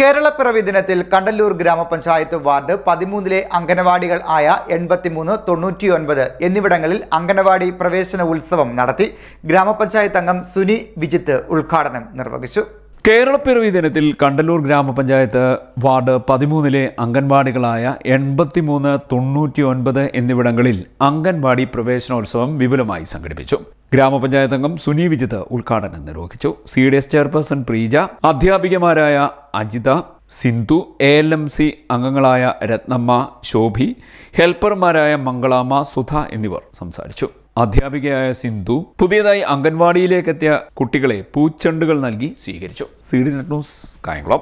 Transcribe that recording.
കേരളപ്പിറവി ദിനത്തിൽ കണ്ടല്ലൂർ ഗ്രാമപഞ്ചായത്ത് വാർഡ് പതിമൂന്നിലെ അംഗനവാടികൾ ആയ എൺപത്തിമൂന്ന് തൊണ്ണൂറ്റിയൊൻപത് എന്നിവിടങ്ങളിൽ അംഗനവാടി പ്രവേശന ഉത്സവം നടത്തി ഗ്രാമപഞ്ചായത്ത് അംഗം സുനി വിജിത്ത് ഉദ്ഘാടനം നിർവഹിച്ചു കേരളപ്പിറവി ദിനത്തിൽ കണ്ടല്ലൂർ ഗ്രാമപഞ്ചായത്ത് വാർഡ് പതിമൂന്നിലെ അംഗൻവാടികളായ എൺപത്തിമൂന്ന് തൊണ്ണൂറ്റിയൊൻപത് എന്നിവിടങ്ങളിൽ അംഗൻവാടി പ്രവേശനോത്സവം വിപുലമായി സംഘടിപ്പിച്ചു ഗ്രാമപഞ്ചായത്ത് അംഗം സുനി വിജിത്ത് ഉദ്ഘാടനം നിർവഹിച്ചു C D S chairperson Preeja അധ്യാപികമാരായ Ajitha Sindhu A L M C അംഗങ്ങളായ രത്നമ്മ ശോഭി ഹെൽപ്പർമാരായ മംഗളാമ്മ സുധ എന്നിവർ സംസാരിച്ചു അധ്യാപികയായ സിന്ധു പുതിയതായി അംഗൻവാടിയിലേക്കെത്തിയ കുട്ടികളെ പൂച്ചെണ്ടുകൾ നൽകി സ്വീകരിച്ചു C D net news Kayamkulam